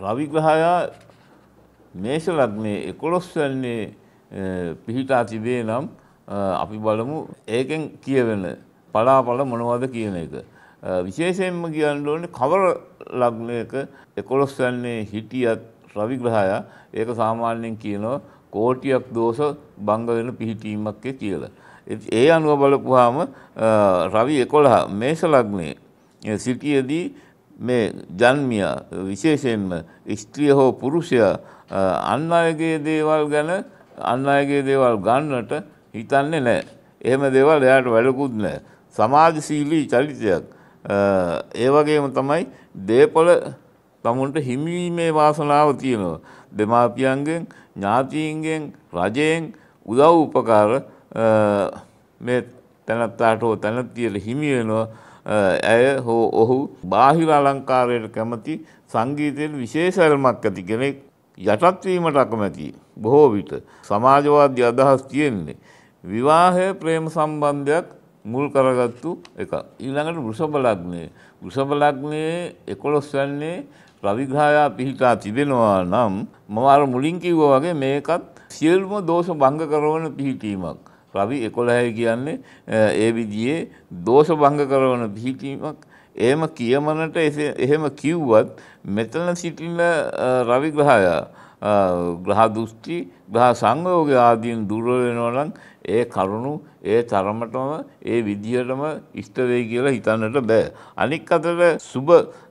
රවිග්‍රහයා මේෂ ලග්නයේ එකොළොස්වැන්නේ පිහිටා තිබේ නම් අපි බලමු ඒකෙන් කියවෙන පලාපල මොනවද කියන එක. විශේෂයෙන්ම කියන්න ඕනේ කවර ලග්නයක එකොළොස්වැන්නේ හිටියත් රවිග්‍රහයා ඒක සාමාන්‍යයෙන් කියනවා කෝටියක් දෝෂ බංග වෙන පිහිටීමක් කියලා. ඒ අනුව බලපුවාම රවි 11 මේෂ ලග්නයේ සිටියේදී මේ ජන්මියා විශේෂයෙන්ම ස්ත්‍රිය හෝ පුරුෂයා අන් අයගේ දේවල් ගැන අන් අයගේ දේවල් ගන්නට හිතන්නේ නැහැ. එහෙම දේවල් එයාට වැඩකුත් නැහැ. සමාජශීලී චරිතයක්. ඒ වගේම තමයි දේපොළ තමුන්ට හිමිවීමේ වාසනාව තියෙනවා. දෙමාපියන්ගෙන්, ඥාතීන්ගෙන්, රජයෙන් උදව් උපකාර මේ තැනත්තාට හෝ තැනැත්තියට හිමි වෙනවා. ඇය හෝ ඔහු බාහිර අලංකාරයට කැමති සංගීතයෙන් විශේෂල්මක් ඇති කෙනෙක් යටත්වීමට අකමැති බොහෝ විට සමාජවාද්‍ය අදහස් තියෙන්නේ. විවාහය ප්‍රේම සම්බන්ධයක් මුල් කරගත්තු එක. ඊළඟට වෘෂභලග්නය. වෘෂභලග්නයේ එකොළොස් වන්නේ ප්‍රවිග්‍රහයා පිහිටා තිබෙනවා නම් මම අර මුලින් කිව්වා වගේ මේකත් සියලුම දෝෂ භංග කරන පිහිටීමක්. රවි 11යි කියන්නේ ඒ විදිහේ දෝෂ භංග කරන පිහිටීමක් එහෙම කියමනට එහෙම කිව්වත් මෙතන සිටින රවි ග්‍රහය ග්‍රහ දෘෂ්ටි ග්‍රහ සංයෝග ආදීන් දුර්වල වෙනවා නම් ඒ කරුණු ඒ තරමටම ඒ විදියටම ඉෂ්ට වෙයි කියලා හිතන්නට බෑ අනික් අතට සුබ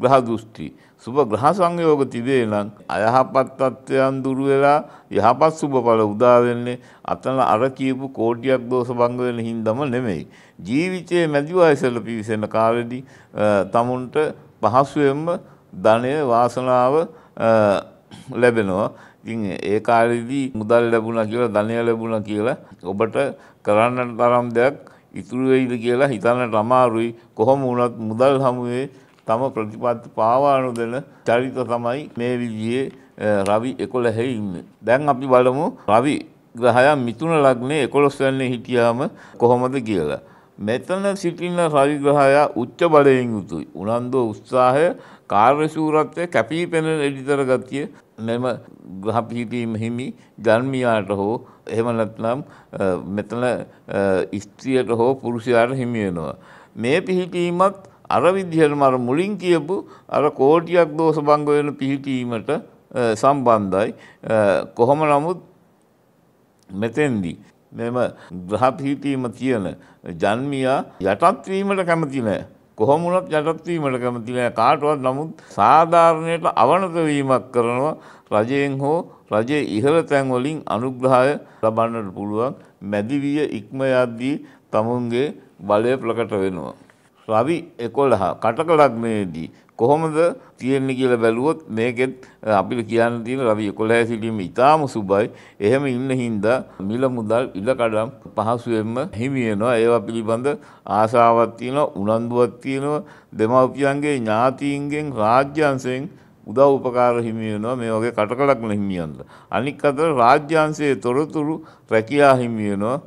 ග්‍රහ දෘෂ්ටි සුබ ග්‍රහ සංයෝග තිබේ නම් අයහපත් තත්ත්වයන් දුරු වෙලා යහපත් සුබඵල උදා වෙන්නේ අතන අර කියපු කෝටියක් දෝෂ භංග වෙන හින්දම නෙමෙයි ජීවිතයේ මැදි වයසල පිවිසෙන කාලෙදී තමුන්ට පහසුවෙන්ම ධනය වාසනාව ලැබෙනවා ඉතින් ඒ කාලෙදී මුදල් ලැබුණා කියලා ධනය ලැබුණා කියලා ඔබට කරන්නට තරම් දෙයක් ඉතුරු වෙයිද කියලා හිතන්නට අමාරුයි කොහොම වුණත් මුදල් හමුවේ තම ප්‍රතිපත් පාවානු දෙන චරිත තමයි මේ විදියේ රවි එකොළහෙ ඉන්න. දැන් අපි බලමු රවි ග්‍රහයා මිතුන ලග්නේ එකොළොස් වෙන්නේ හිටියාම කොහොමද කියලා. මෙතන සිටින රවි ග්‍රහයා උච්ච බලයෙන් යුතුයි. උනන්දු උත්සාහය, කාර්යශූරත්වය, කැපී පෙනෙන එඩිතර ගතිය මෙම ග්‍රහ පිහිටීම හිමි ජන්මියාට හෝ එහෙම නැත්නම් මෙතන ස්ත්‍රියට හෝ පුරුෂයාට හිමි වෙනවා. මේ පිහිටීමත් අර විදිහටම අර මුලින් කියපු අර කෝටියක් දෝෂ භංග වෙන පිහිටීමට සම්බන්ධයි කොහොම නමුත් මෙතෙන්දී මෙම ග්‍රහ පිහිටීම තියෙන ජන්මියා යටත් වීමට කැමති නැහැ කොහොමුණත් යටත්වීමට කැමති නෑ කාටවත් නමුත් සාධාරණයට අවනත වීමක් කරනවා රජයෙන් හෝ රජයේ ඉහළ තැන්වලින් අනුග්‍රහය ලබන්නට පුළුවන් මැදිවිය ඉක්ම යද්දී තමුන්ගේ බලය ප්‍රකට වෙනවා රවි 11 කටක ලග්නයේදී කොහොමද තියෙන්නේ කියලා බැලුවොත් මේකෙත් අපිට කියන්න තියෙන රවි 11 සිටීම ඉතාම සුබයි. එහෙම ඉන්න හින්දා මිල මුදල් ඉඩකඩම් පහසුවෙන්ම හිමි වෙනවා. ඒවා පිළිබඳ ආශාවක් තියෙනවා, උනන්දුවක් තියෙනවා. දෙමව්පියන්ගේ ඥාතීන්ගෙන්, රාජ්‍යංශයෙන් උදව් උපකාර හිමි වෙනවා මේ වගේ කටකලක්න හිමියන්ට. අනික් අතට රාජ්‍යංශයේ තොරතුරු රැකියා හිමි වෙනවා.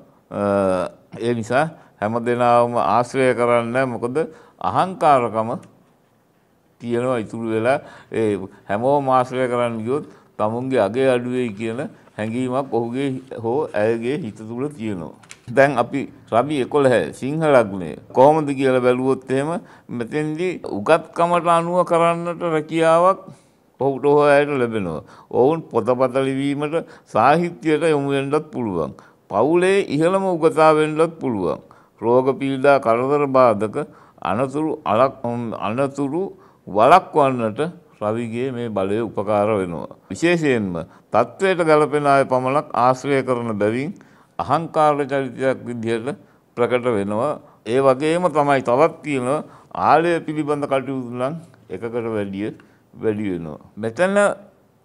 ඒ නිසා හැම දෙනාවම ආශ්‍රය කරන්න මොකද අහංකාරකම තියෙනවා ඉතුරු වෙලා ඒ හැමෝම ආශ්‍රය කරන්න ගියොත් තමුන්ගේ අගේ අඩුවේ කියන හැඟීමක් ඔහුගේ හෝ ඇයගේ හිත තුළ තියෙනවා. දැන් අපි රබි එකොළහ සිංහලක්නේ කොහොමද කියලා බැලුවොත් එහෙම මෙතෙන්දී උගත්කමට අනුව කරන්නට රැකියාවක් ඔහුට හෝ ඇයට ලැබෙනවා. ඔවුන් පොතපත ලිවීමට සාහිත්‍යයට යොමු වෙන්නත් පුළුවන්. පවුලේ ඉහළම උගතා වෙන්නත් පුළුවන්. රෝග පීඩා කරදර බාධක අනතුරු අනතුරු වළක්වන්නට රවිගේ මේ බලය උපකාර වෙනවා. විශේෂයෙන්ම තත්ත්වයට ගලපෙන අය පමණක් ආශ්‍රය කරන බැවින් අහංකාර චරිතයක් විදිහට ප්‍රකට වෙනවා. ඒ වගේම තමයි තවත් කියන ආලය පිළිබඳ කටයුතු නම් එකකට වැඩිය වැඩි වෙනවා. මෙතන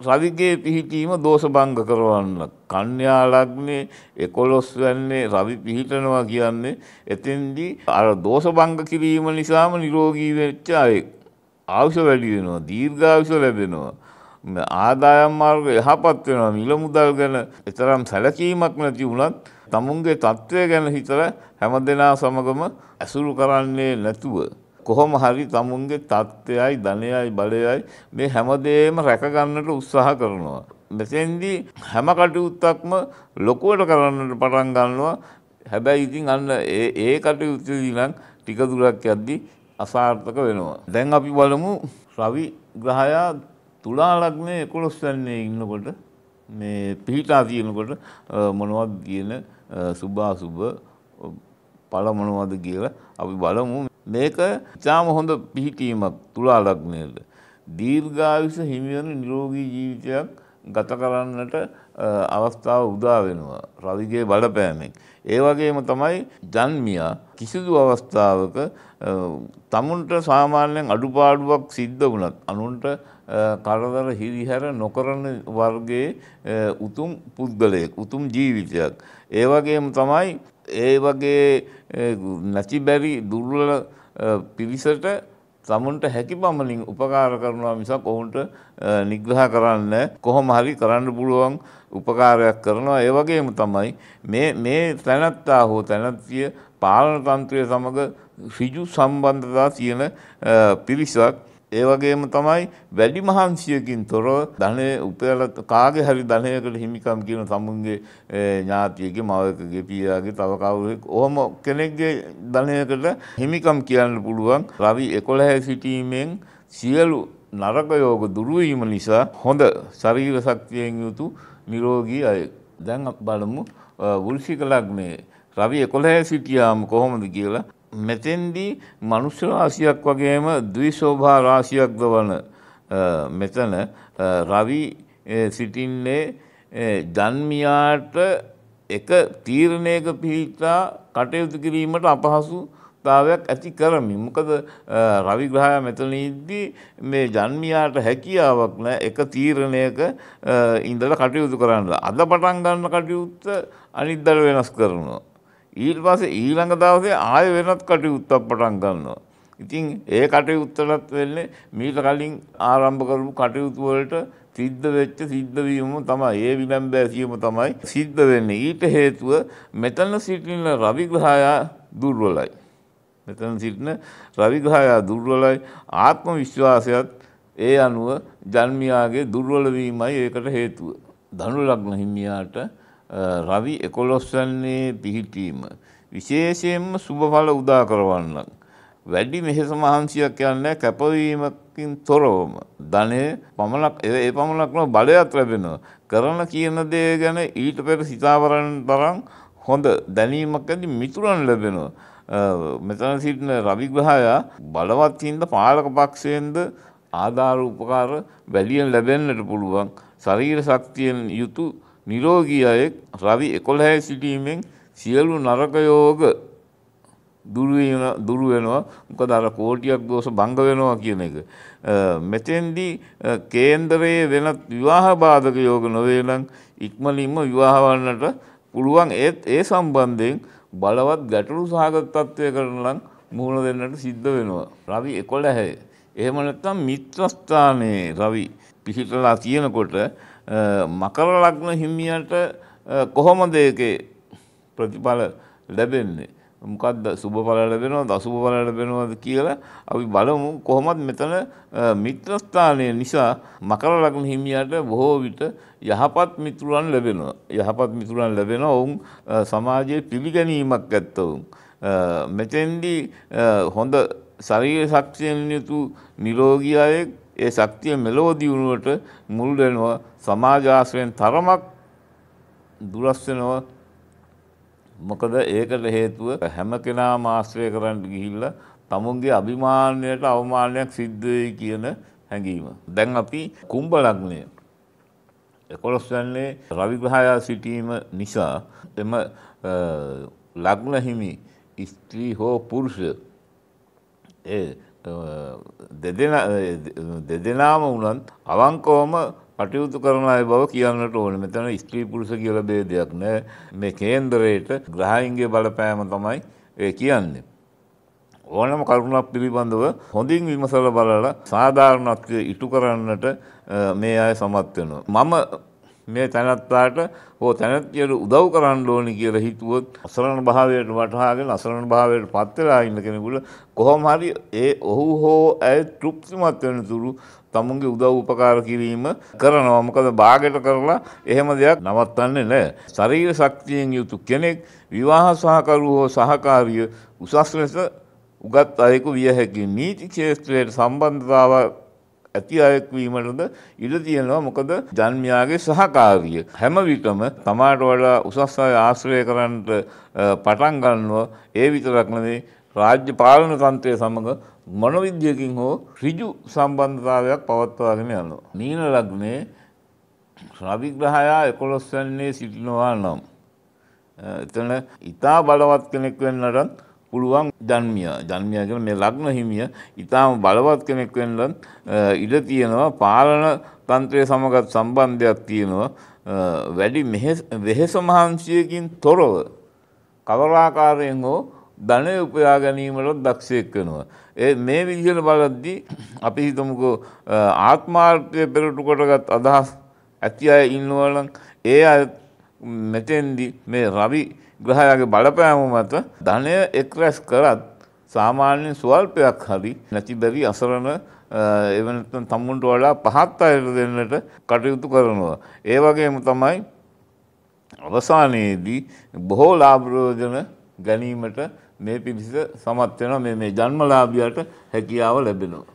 රවිගේ පිහිටීම දෝෂ භංග කරවන්න. කන්‍යා ලග්නේ 11 වෙන්නේ රවි පිහිටනවා කියන්නේ එතෙන්දී අර දෝෂ භංග කිරීම නිසාම නිරෝගී වෙච්ච අය ආයුෂ වැඩි වෙනවා, දීර්ඝායුෂ ලැබෙනවා. ආදායම් මාර්ග යහපත් වෙනවා මිල මුදල් ගැන එතරම් සැලකීමක් නැති වුණත් තමුන්ගේ තත්ත්වය ගැන හිතලා හැමදෙනා සමගම ඇසුරු කරන්නේ නැතුව කොහොම හරි තමුන්ගේ තත්ත්වයයි ධනයයි බලයයි මේ හැමදේම රැකගන්නට උත්සාහ කරනවා. මෙතෙන්දී හැම කටයුත්තක්ම ලොකුවට කරන්නට පටන් ගන්නවා. හැබැයි ඉතින් අන්න ඒ ඒ කටයුත්තේදී නම් ටික දුරක් යද්දී අසාර්ථක වෙනවා. දැන් අපි බලමු රවි ග්‍රහයා තුලා ලග්නේ 11 වෙනියේ ඉන්නකොට මේ පිහිටා තියෙනකොට මොනවද කියන සුභාසුභ පළ මොනවද කියලා අපි බලමු මේක ඉතාම හොඳ පිහිටීමක් තුලා ලග්නයට. දීර්ඝායුෂ හිමිවන නිරෝගී ජීවිතයක් ගත කරන්නට අවස්ථාව උදා වෙනවා රවිගේ බලපෑමෙන්. ඒ වගේම තමයි ජන්මියා කිසිදු අවස්ථාවක තමුන්ට සාමාන්‍යයෙන් අඩුපාඩුවක් සිද්ධ වුණත් අනුන්ට කරදර හිරිහැර නොකරන වර්ගයේ උතුම් පුද්ගලයෙක් උතුම් ජීවිතයක්. ඒ වගේම තමයි ඒ වගේ නැති බැරි දුර්වල පිරිසට සමුන්ට හැකි පමණින් උපකාර කරනවා මිසක් ඔවුන්ට නිග්‍රහ කරන්න කොහොම හරි කරන්න පුළුවන් උපකාරයක් කරනවා ඒ වගේම තමයි මේ මේ තැනත්තා හෝ තැනත්තිය පාලන තන්ත්‍රය සමග ඍජු සම්බන්ධතා තියෙන පිරිසක් ඒ වගේම තමයි වැඩි මහන්සියකින් තොරව ධනය උපයලා කාගේ හරි ධනයකට හිමිකම් කියන සමුන්ගේ ඥාතියගේ මවකගේ පියාගේ තව කවුරෙක් ඔහම කෙනෙක්ගේ ධනයකට හිමිකම් කියන්න පුළුවන් රවි 11 සිටීමෙන් සියලු නරක යෝග දුරු වීම නිසා හොඳ ශරීර ශක්තියෙන් යුතු නිරෝගී අය දැන් බලමු වෘෂික ලග්නයේ රවි 11 සිටියාම කොහොමද කියලා මෙතෙන්දී මනුෂ්‍ය රාශියක් වගේම ද්විශෝභා රාශියක්ද වන මෙතන රවි සිටින්නේ ජන්මියාට එක තීරණයක පිහිටා කටයුතු කිරීමට අපහසුතාවයක් ඇති කරමි. මොකද රවිග්‍රහය මෙතනදී මේ ජන්මියාට හැකියාවක් නෑ එක තීරණයක ඉඳලා කටයුතු කරන්න. අද පටන් ගන්න කටයුත්ත අනිද්දර වෙනස් කරනවා. ඊට පස්සේ ඊළඟ දවසේ ආය වෙනත් කටයුත්තක් පටන් ගන්නවා. ඉතින් ඒ කටයුත්තටත් වෙන්නේ මීට කලින් ආරම්භ කරපු කටයුතු වලට සිද්ධ වෙච්ච සිද්ධ වීම තමයි. ඒ විලම්භයසියම තමයි සිද්ධ වෙන්නේ. ඊට හේතුව මෙතන සිටින රවිග්‍රහය දුර්වලයි. මෙතන සිටින රවිග්‍රහය දුර්වලයි. ආත්ම විශ්වාසයත් ඒ අනුව ජන්මියාගේ දුර්වල වීමයි ඒකට හේතුව. ධනු ලග්න හිමියාට රවි 11 වන්නේ පිහිටීම විශේෂයෙන්ම සුබඵල උදා කරවන්නක් වැඩි මෙහෙස මහන්සියක් යන්නේ කැපවීමකින් තොරවම ධනය පමණක් ඒ පමණක්ම බලයක් ලැබෙනවා කරන කියන දේ ගැන ඊට පෙර සිතාවරණ තරම් හොඳ දැනීමකදී මිතුරන් ලැබෙනවා මෙතන සිටින රවිග්‍රහයා බලවත් හින්ද පාලක පක්ෂයෙන්ද ආධාර උපකාර වැඩියෙන් ලැබෙන්නට පුළුවන් ශරීර ශක්තියෙන් යුතු නිරෝගී අයෙක් රවි එකොළහැ සිටීමෙන් සියලු නරකයෝග දුරු වෙනවා මොකද අර කෝටියක් දෝෂ භංග වෙනවා කියන එක. මෙතෙන්දී කේන්දරයේ වෙනත් විවාහ බාධක යෝග නොවේ නම් ඉක්මනින්ම විවාහ වන්නට පුළුවන් ඒත් ඒ සම්බන්ධයෙන් බලවත් ගැටලු සහගත තත්ත්වයකට නම් මුහුණ දෙන්නට සිද්ධ වෙනවා. රවි 11. එහෙම නැත්නම් මිත්‍රස්ථානයේ රවි පිහිටලා තියෙනකොට මකර ලග්න හිමියට කොහොමද ඒකේ ප්‍රතිඵල ලැබෙන්නේ මොකක්ද සුබ පල ලැබෙනවා දසුබ පල ලැබෙනවද කියලා අපි බලමු කොහොමත් මෙතන මිත්‍රස්ථානය නිසා මකර ලග්න හිමියට බොහෝ විට යහපත් මිතුරන් ලැබෙනවා යහපත් මිතුරන් ලැබෙන ඔවුන් සමාජයේ පිළිගැනීමක් ඇත්තවුන් මෙතෙන්දී හොඳ ශරීර ශක්තියෙන් යුතු නිරෝගී අයෙක් ඒ ශක්තිය මෙලෝ දියුණුවට මුල් වෙනවා සමාජ ආශ්‍රයෙන් තරමක් දුරස් වෙනවා මොකද ඒකට හේතුව හැම කෙනාම ආශ්‍රය කරන්න ගිහිල්ලා තමුන්ගේ අභිමානයට අවමානයක් සිද්ධ වෙයි කියන හැඟීම. දැන් අපි කුම්භ ලග්නය 11 වෙනි රවිග්‍රහය සිටීම නිසා එම ලග්න හිමි ස්ත්‍රී හෝ පුරුෂ ඒ දෙදෙනාම උනත් අවංකෝම කටයුතු කරන අය බව කියන්නට ඕන මෙතන ස්ත්‍රී පුරුෂ කියල බේදයක් නෑ මේ කේන්දරයට ග්‍රහයින්ගේ බලපෑම තමයි ඒ කියන්නේ. ඕනම කරුණක් පිළිබඳව හොඳින් විමසල බලල සාධාරණත්වය ඉටු කරන්නට මේ අය සමත් වෙනවා. මම මේ තැනත්තාට හෝ තැනැත්තියට උදව් කරන්න ඕනි කියලා හිතුවොත් අසරණ භාවයට වටහාගෙන අසරණ භාවයට පත් වෙලා ඉන්න කෙනෙකුට කොහොම හරි ඒ ඔහු හෝ ඇය තෘප්තිමත් වෙන තුරු තමුන්ගේ උදව් උපකාර කිරීම කරනවා. මොකද බාගෙට කරලා එහෙම දෙයක් නවත්තන්නේ නැහැ. ශරීර ශක්තියෙන් යුතු කෙනෙක් විවාහ සහකරු හෝ සහකාරිය උසස් ලෙස උගත් අයෙකු විය හැකි. නීති ක්ෂේත්‍රයට සම්බන්ධතාවක් ඇති අයෙක් වීමටද ඉඩ තියෙනවා මොකද ජන්මයාගේ සහකාරිය හැම විටම තමාට වඩා උසස් අය ආශ්‍රය කරන්නට පටන් ගන්නවා ඒ විතරක් නෙවෙයි රාජ්‍ය පාලන තන්ත්‍රය සමග මනෝවිද්‍යකින් හෝ ඍජු සම්බන්ධතාවයක් පවත්වාගෙන යනවා. මීන ලග්නේ රවිග්‍රහයා 11 වෙනි සිටිනවා නම් එතන ඊතා බලවත් කෙනෙක් වෙන්නට පුළුවන් ධර්මිය ධර්මිය කියලා මේ ලග්න හිමිය ඊටාම බලවත් කෙනෙක් වෙන්න ඉඩ තියෙනවා පාලන තන්ත්‍රය සමගත් සම්බන්ධයක් තියෙනවා වැඩි වෙහෙස මහන්සියකින් තොරව කවරාකාරයෙන් හෝ ධනය උපයා ගැනීමලොත් දක්ෂයෙක් වෙනවා. ඒ මේ විදිහට බලද්දී අපි හිතමුකෝ ආත්මාර්ථය පෙරටු කොටගත් අදහස් ඇති අය ඉන්නවනම් ඒ අය මෙතෙන්දි මේ රවි ග්‍රහයාගේ බලපෑමමත ධනය එක්රැස් කරත් සාමාන්‍යෙන් ස්වල්පයක් හරි නැතිබැරි අසරණ එවනතන් තමුන්ට වඩා පහත් අයට දෙන්නට කටයුතු කරනවා. ඒ වගේම තමයි අවසානයේදී බොහෝ ලාභ්‍රෝජන ගැනීමට මේ පිරිස සමත් වෙනවා මේ ජන්මලාභියට හැකියාව ලැබෙනවා.